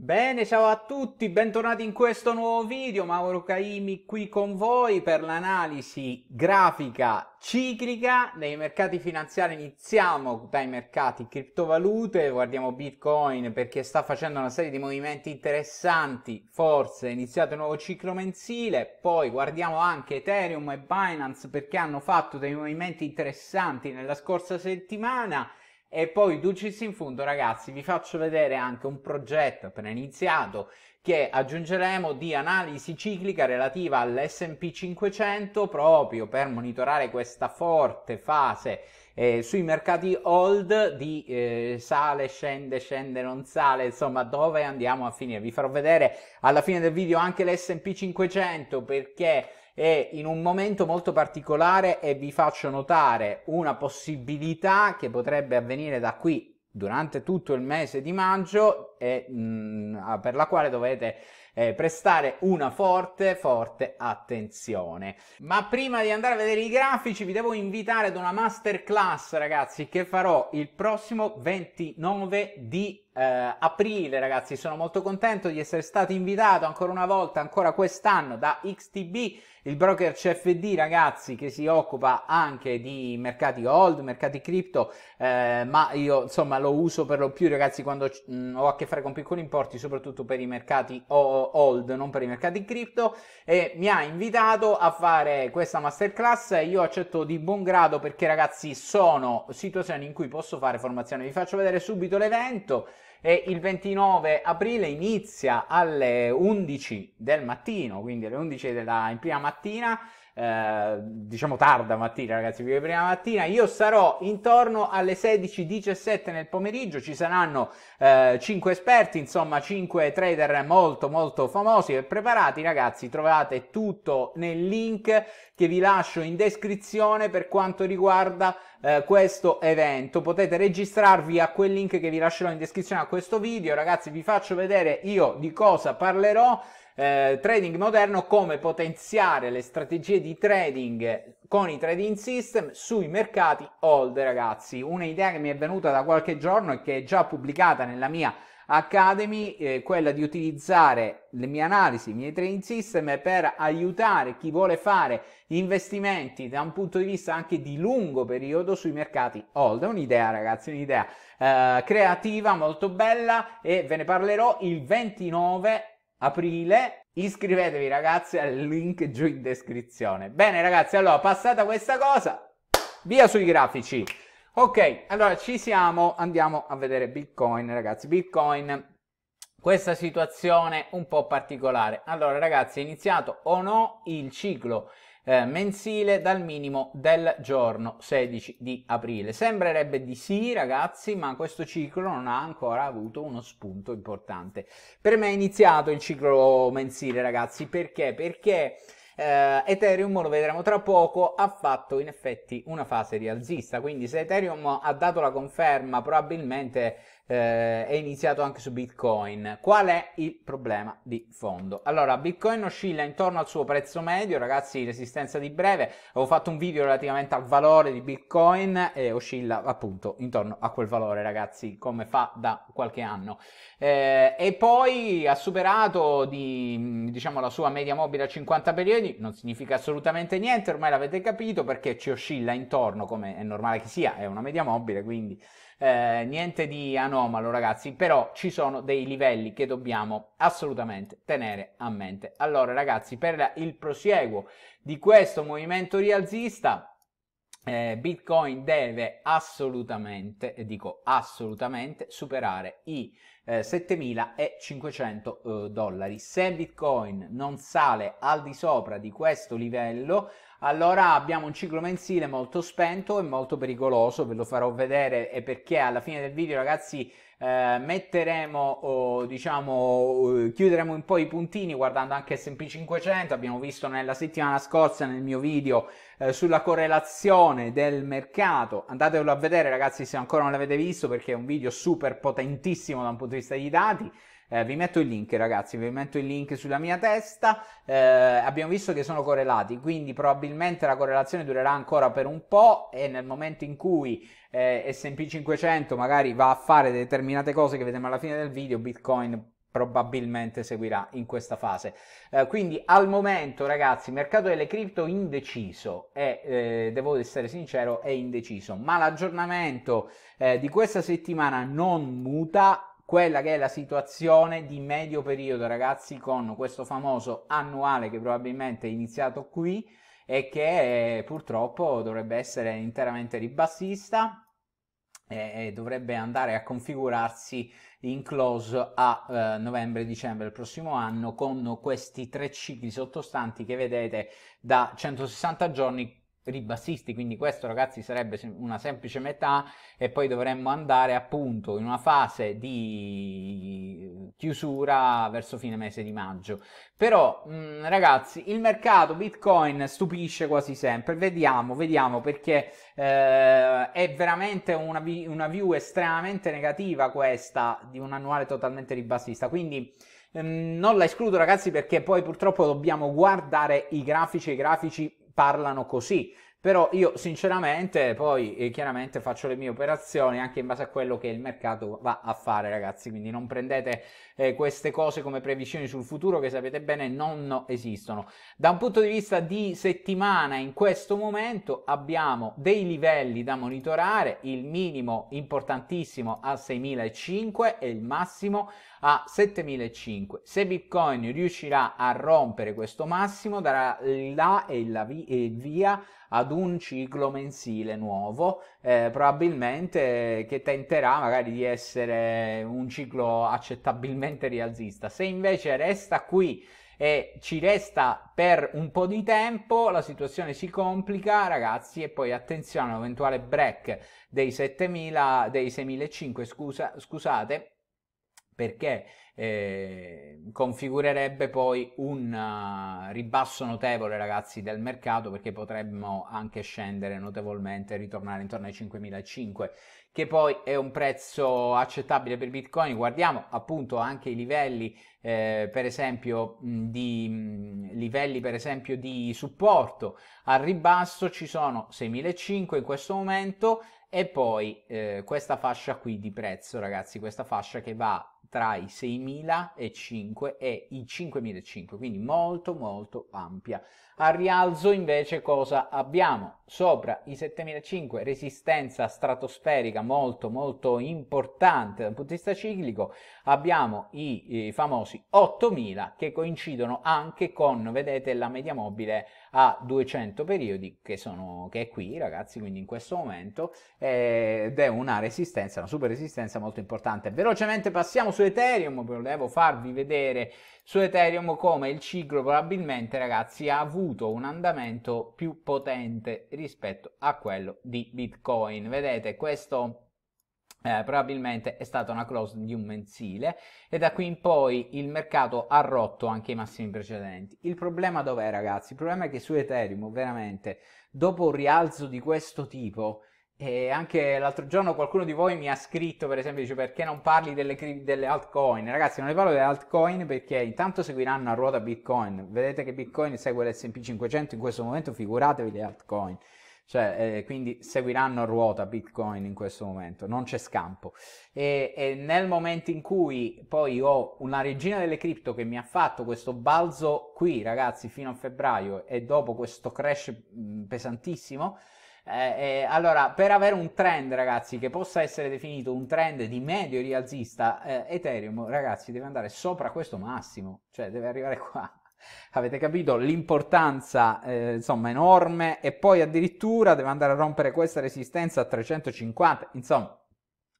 Bene, ciao a tutti, bentornati in questo nuovo video, Mauro Caimi qui con voi per l'analisi grafica ciclica dei mercati finanziari. Iniziamo dai mercati criptovalute, guardiamo Bitcoin perché sta facendo una serie di movimenti interessanti, forse è iniziato il nuovo ciclo mensile, poi guardiamo anche Ethereum e Binance perché hanno fatto dei movimenti interessanti nella scorsa settimana e poi Dulcis in Fundo, ragazzi, vi faccio vedere anche un progetto appena iniziato che aggiungeremo di analisi ciclica relativa all'SP 500 proprio per monitorare questa forte fase eh, sui mercati old di eh, sale, scende, scende, non sale, insomma dove andiamo a finire. Vi farò vedere alla fine del video anche l'SP 500 perché è in un momento molto particolare e vi faccio notare una possibilità che potrebbe avvenire da qui durante tutto il mese di maggio e, mh, mm, ah, per la quale dovete eh, prestare una forte, forte attenzione. Ma prima di andare a vedere i grafici vi devo invitare ad una masterclass ragazzi che farò il prossimo 29 di eh, aprile ragazzi sono molto contento di essere stato invitato ancora una volta ancora quest'anno da XTB il broker CFD ragazzi che si occupa anche di mercati gold mercati cripto eh, ma io insomma lo uso per lo più ragazzi quando mh, mm, ho a che fare con piccoli importi, soprattutto per i mercati old, non per i mercati cripto, e mi ha invitato a fare questa masterclass. Io accetto di buon grado perché, ragazzi, sono situazioni in cui posso fare formazione. Vi faccio vedere subito l'evento. E il 29 aprile inizia alle 11 del mattino, quindi alle 11 della in prima mattina eh, diciamo tarda mattina, ragazzi, perché prima mattina io sarò intorno alle 16.17 nel pomeriggio, ci saranno eh, 5 esperti, insomma 5 trader molto molto famosi e preparati, ragazzi, trovate tutto nel link che vi lascio in descrizione per quanto riguarda eh, questo evento. Potete registrarvi a quel link che vi lascerò in descrizione a questo video, ragazzi, vi faccio vedere io di cosa parlerò eh, trading moderno, come potenziare le strategie di trading con i trading system sui mercati old ragazzi un'idea che mi è venuta da qualche giorno e che è già pubblicata nella mia Academy eh, quella di utilizzare le mie analisi, i miei trading system per aiutare chi vuole fare investimenti da un punto di vista anche di lungo periodo sui mercati old. È un'idea, ragazzi, un'idea eh, creativa, molto bella e ve ne parlerò il 29 aprile. Iscrivetevi ragazzi al link giù in descrizione. Bene ragazzi, allora passata questa cosa, via sui grafici. Ok, allora ci siamo, andiamo a vedere Bitcoin ragazzi. Bitcoin, questa situazione un po' particolare. Allora ragazzi, è iniziato o no il ciclo eh, mensile dal minimo del giorno 16 di aprile. Sembrerebbe di sì ragazzi, ma questo ciclo non ha ancora avuto uno spunto importante. Per me è iniziato il ciclo mensile ragazzi, perché? Perché... Uh, Ethereum, lo vedremo tra poco, ha fatto in effetti una fase rialzista, quindi se Ethereum ha dato la conferma probabilmente eh, è iniziato anche su Bitcoin. Qual è il problema di fondo? Allora, Bitcoin oscilla intorno al suo prezzo medio, ragazzi, resistenza di breve. Ho fatto un video relativamente al valore di Bitcoin e oscilla appunto intorno a quel valore, ragazzi, come fa da qualche anno. Eh, e poi ha superato di, diciamo, la sua media mobile a 50 periodi, non significa assolutamente niente, ormai l'avete capito perché ci oscilla intorno, come è normale che sia, è una media mobile, quindi eh, niente di anomalo ragazzi, però ci sono dei livelli che dobbiamo assolutamente tenere a mente. Allora ragazzi, per il prosieguo di questo movimento rialzista, eh, Bitcoin deve assolutamente, dico assolutamente, superare i 7.500 eh, eh, dollari. Se Bitcoin non sale al di sopra di questo livello, allora abbiamo un ciclo mensile molto spento e molto pericoloso, ve lo farò vedere e perché alla fine del video ragazzi eh, metteremo, oh, diciamo, chiuderemo un po' i puntini guardando anche S&P 500, abbiamo visto nella settimana scorsa nel mio video eh, sulla correlazione del mercato, andatevelo a vedere ragazzi se ancora non l'avete visto perché è un video super potentissimo da un punto di vista di dati, eh, vi metto il link ragazzi, vi metto il link sulla mia testa, eh, abbiamo visto che sono correlati, quindi probabilmente la correlazione durerà ancora per un po' e nel momento in cui eh, S&P 500 magari va a fare determinate cose che vedremo alla fine del video, Bitcoin probabilmente seguirà in questa fase. Eh, quindi al momento, ragazzi, mercato delle cripto indeciso e eh, devo essere sincero, è indeciso, ma l'aggiornamento eh, di questa settimana non muta quella che è la situazione di medio periodo, ragazzi, con questo famoso annuale che probabilmente è iniziato qui e che eh, purtroppo dovrebbe essere interamente ribassista e, dovrebbe andare a configurarsi in close a eh, novembre-dicembre del prossimo anno con questi tre cicli sottostanti che vedete da 160 giorni per i bassisti, quindi questo ragazzi sarebbe una semplice metà e poi dovremmo andare appunto in una fase di chiusura verso fine mese di maggio. Però mh, mm, ragazzi, il mercato Bitcoin stupisce quasi sempre, vediamo, vediamo perché eh, è veramente una, una view estremamente negativa questa di un annuale totalmente ribassista, quindi mm, non la escludo ragazzi perché poi purtroppo dobbiamo guardare i grafici, i grafici parlano così. Però io sinceramente poi eh, chiaramente faccio le mie operazioni anche in base a quello che il mercato va a fare ragazzi, quindi non prendete eh, queste cose come previsioni sul futuro che sapete bene non esistono. Da un punto di vista di settimana in questo momento abbiamo dei livelli da monitorare, il minimo importantissimo a 6.005 e il massimo a a 7.500. Se Bitcoin riuscirà a rompere questo massimo, darà il là e il via ad un ciclo mensile nuovo, eh, probabilmente eh, che tenterà magari di essere un ciclo accettabilmente rialzista. Se invece resta qui e ci resta per un po' di tempo, la situazione si complica, ragazzi, e poi attenzione, un eventuale break dei 7000 dei 6500, scusa, scusate, perché eh, configurerebbe poi un uh, ribasso notevole ragazzi del mercato perché potremmo anche scendere notevolmente e ritornare intorno ai 5.500 che poi è un prezzo accettabile per bitcoin guardiamo appunto anche i livelli eh, per esempio di mh, livelli per esempio di supporto al ribasso ci sono 6.500 in questo momento e poi eh, questa fascia qui di prezzo ragazzi questa fascia che va tra i 6.000 2005 e i 5005, quindi molto molto ampia. Al rialzo invece cosa abbiamo? Sopra i 7005 resistenza stratosferica molto molto importante dal punto di vista ciclico, abbiamo i, i famosi 8000 che coincidono anche con, vedete, la media mobile a 200 periodi che, sono, che è qui ragazzi quindi in questo momento eh, ed è una resistenza una super resistenza molto importante velocemente passiamo su Ethereum volevo farvi vedere su Ethereum come il ciclo probabilmente ragazzi ha avuto un andamento più potente rispetto a quello di Bitcoin vedete questo eh, probabilmente è stata una close di un mensile e da qui in poi il mercato ha rotto anche i massimi precedenti. Il problema dov'è ragazzi? Il problema è che su Ethereum veramente dopo un rialzo di questo tipo e anche l'altro giorno qualcuno di voi mi ha scritto, per esempio, dice perché non parli delle, delle, altcoin? Ragazzi, non ne parlo delle altcoin perché intanto seguiranno a ruota Bitcoin. Vedete che Bitcoin segue l'SP 500 in questo momento, figuratevi le altcoin. Cioè, eh, quindi seguiranno a ruota Bitcoin in questo momento, non c'è scampo. E, e, nel momento in cui poi ho una regina delle cripto che mi ha fatto questo balzo qui, ragazzi, fino a febbraio e dopo questo crash pesantissimo, eh, eh, allora, per avere un trend, ragazzi, che possa essere definito un trend di medio rialzista, eh, Ethereum, ragazzi, deve andare sopra questo massimo, cioè deve arrivare qua. Avete capito l'importanza, eh, insomma, enorme e poi addirittura deve andare a rompere questa resistenza a 350, insomma,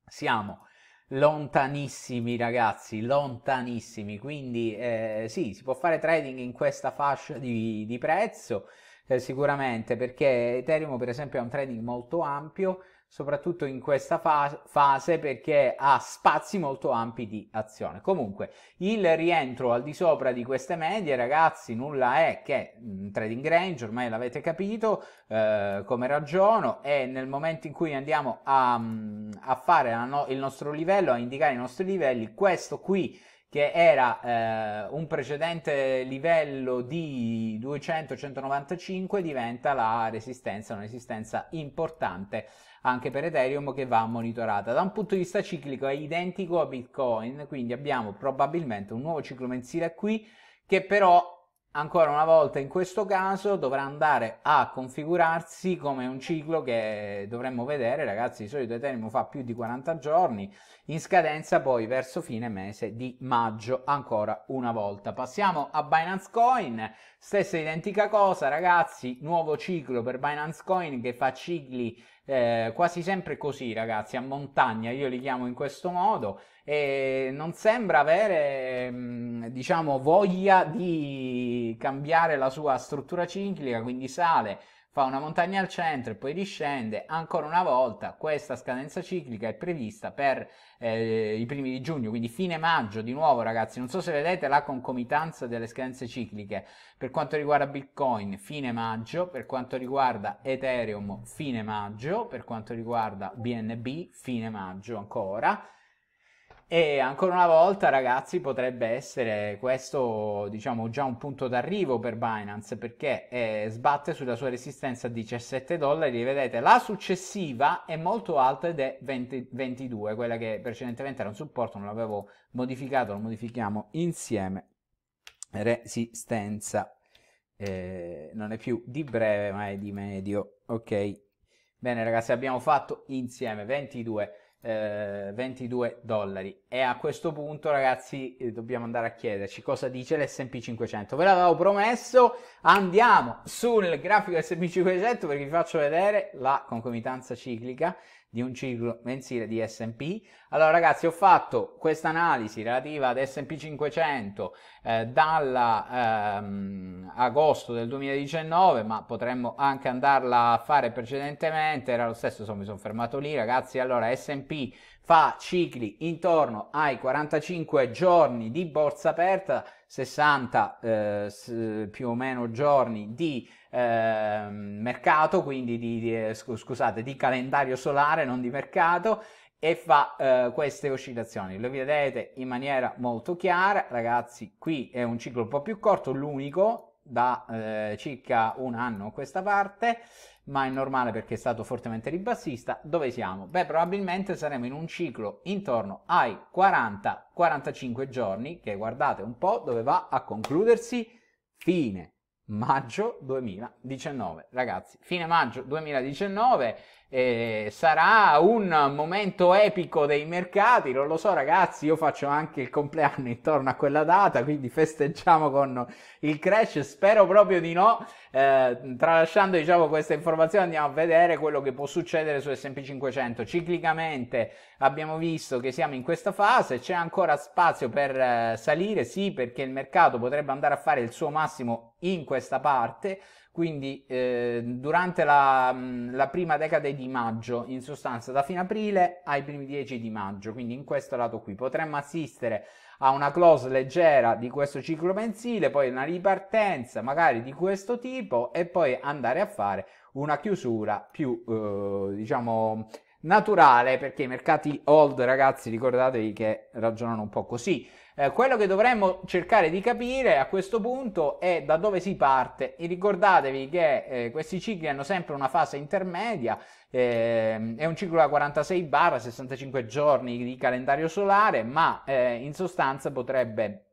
siamo lontanissimi ragazzi, lontanissimi, quindi eh, sì, si può fare trading in questa fascia di, di prezzo eh, sicuramente perché Ethereum per esempio è un trading molto ampio, soprattutto in questa fa- fase perché ha spazi molto ampi di azione. Comunque, il rientro al di sopra di queste medie, ragazzi, nulla è che mh, mm, trading range, ormai l'avete capito eh, come ragiono e nel momento in cui andiamo a, mm, a fare no- il nostro livello, a indicare i nostri livelli, questo qui che era eh, un precedente livello di 200-195 diventa la resistenza, una resistenza importante anche per Ethereum che va monitorata. Da un punto di vista ciclico è identico a Bitcoin, quindi abbiamo probabilmente un nuovo ciclo mensile qui che però ancora una volta in questo caso dovrà andare a configurarsi come un ciclo che dovremmo vedere ragazzi di solito Ethereum fa più di 40 giorni in scadenza poi verso fine mese di maggio ancora una volta passiamo a Binance Coin stessa identica cosa ragazzi nuovo ciclo per Binance Coin che fa cicli eh, quasi sempre così ragazzi, a montagna io li chiamo in questo modo e non sembra avere mm, diciamo voglia di cambiare la sua struttura ciclica, quindi sale fa una montagna al centro e poi discende. Ancora una volta questa scadenza ciclica è prevista per eh, i primi di giugno, quindi fine maggio di nuovo ragazzi. Non so se vedete la concomitanza delle scadenze cicliche per quanto riguarda Bitcoin fine maggio, per quanto riguarda Ethereum fine maggio, per quanto riguarda BNB fine maggio ancora e ancora una volta, ragazzi, potrebbe essere questo, diciamo, già un punto d'arrivo per Binance perché eh, sbatte sulla sua resistenza a 17 dollari. Vedete, la successiva è molto alta ed è 20, 22, quella che precedentemente era un supporto, non l'avevo modificato, lo modifichiamo insieme. Resistenza eh, non è più di breve, ma è di medio. Ok, bene, ragazzi, abbiamo fatto insieme 22. 22 eh, dollari e a questo punto, ragazzi, eh, dobbiamo andare a chiederci cosa dice l'SP 500. Ve l'avevo promesso, andiamo sul grafico SP 500 perché vi faccio vedere la concomitanza ciclica di un ciclo mensile di S&P. Allora ragazzi ho fatto questa analisi relativa ad S&P 500 eh, dall'agosto ehm, del 2019 ma potremmo anche andarla a fare precedentemente, era lo stesso, insomma mi sono fermato lì ragazzi. Allora S&P fa cicli intorno ai 45 giorni di borsa aperta, 60 eh, più o meno giorni di eh, mercato, quindi di, di, eh, scusate, di calendario solare, non di mercato, e fa eh, queste oscillazioni. Lo vedete in maniera molto chiara, ragazzi, qui è un ciclo un po' più corto, l'unico da eh, circa un anno a questa parte, ma è normale perché è stato fortemente ribassista. Dove siamo? Beh, probabilmente saremo in un ciclo intorno ai 40-45 giorni, che guardate un po' dove va a concludersi fine maggio 2019. Ragazzi, fine maggio 2019 eh, sarà un momento epico dei mercati, non lo so ragazzi, io faccio anche il compleanno intorno a quella data, quindi festeggiamo con il crash, spero proprio di no. Eh, tralasciando diciamo questa informazione andiamo a vedere quello che può succedere su S&P 500. Ciclicamente abbiamo visto che siamo in questa fase, c'è ancora spazio per eh, salire, sì, perché il mercato potrebbe andare a fare il suo massimo in questa parte, quindi eh, durante la, la, prima decade di maggio, in sostanza da fine aprile ai primi 10 di maggio, quindi in questo lato qui, potremmo assistere a una close leggera di questo ciclo mensile, poi una ripartenza magari di questo tipo e poi andare a fare una chiusura più, eh, diciamo, naturale perché i mercati old, ragazzi, ricordatevi che ragionano un po' così. Eh, quello che dovremmo cercare di capire a questo punto è da dove si parte e ricordatevi che eh, questi cicli hanno sempre una fase intermedia, eh, è un ciclo da 46 barra 65 giorni di calendario solare, ma eh, in sostanza potrebbe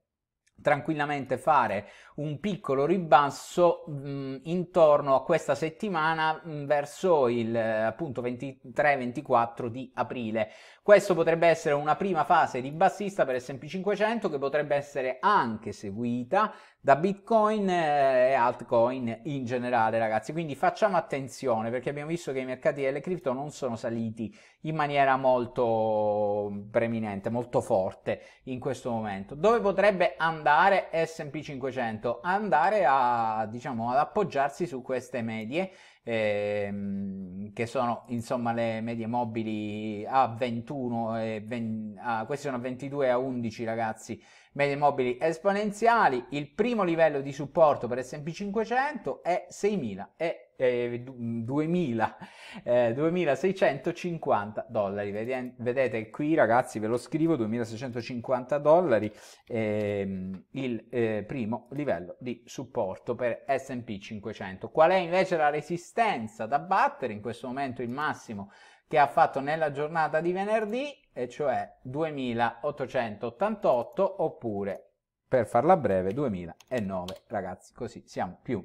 tranquillamente fare un piccolo ribasso mh, intorno a questa settimana mh, verso il eh, appunto 23-24 di aprile questo potrebbe essere una prima fase di bassista per S&P 500 che potrebbe essere anche seguita da Bitcoin eh, e altcoin in generale, ragazzi. Quindi facciamo attenzione perché abbiamo visto che i mercati delle cripto non sono saliti in maniera molto preminente, molto forte in questo momento. Dove potrebbe andare S&P 500? Andare a, diciamo, ad appoggiarsi su queste medie ehm, che sono insomma le medie mobili a 21 e 20, ah, a, questi sono a 22 e a 11 ragazzi medie mobili esponenziali, il primo livello di supporto per SP500 è 6000 e eh, 2000, eh, 2650 dollari. Eh, vedete qui ragazzi, ve lo scrivo, 2650 dollari ehm, eh, il primo livello di supporto per S&P 500. Qual è invece la resistenza da battere? In questo momento il massimo che ha fatto nella giornata di venerdì, e cioè 2888 oppure, per farla breve, 2009. Ragazzi, così siamo più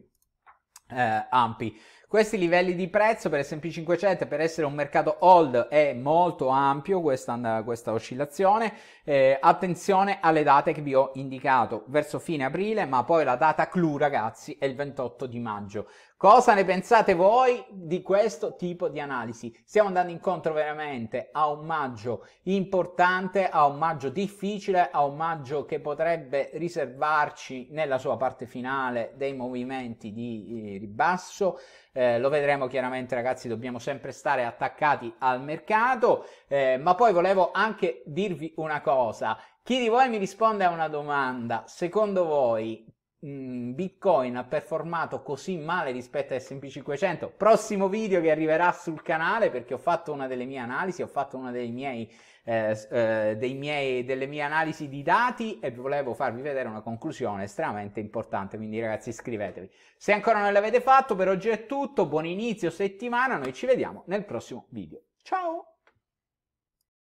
eh, ampi. Questi livelli di prezzo per S&P 500 per essere un mercato old è molto ampio questa, questa oscillazione, eh, attenzione alle date che vi ho indicato verso fine aprile ma poi la data clou ragazzi è il 28 di maggio. Cosa ne pensate voi di questo tipo di analisi? Stiamo andando incontro veramente a un maggio importante, a un maggio difficile, a un maggio che potrebbe riservarci nella sua parte finale dei movimenti di eh, ribasso eh, lo vedremo chiaramente ragazzi, dobbiamo sempre stare attaccati al mercato, eh, ma poi volevo anche dirvi una cosa, chi di voi mi risponde a una domanda, secondo voi mm, Bitcoin ha performato così male rispetto a S&P 500 prossimo video che arriverà sul canale perché ho fatto una delle mie analisi ho fatto uno dei miei eh, eh miei, delle mie analisi di dati e volevo farvi vedere una conclusione estremamente importante, quindi ragazzi iscrivetevi. Se ancora non l'avete fatto, per oggi è tutto, buon inizio settimana, noi ci vediamo nel prossimo video. Ciao!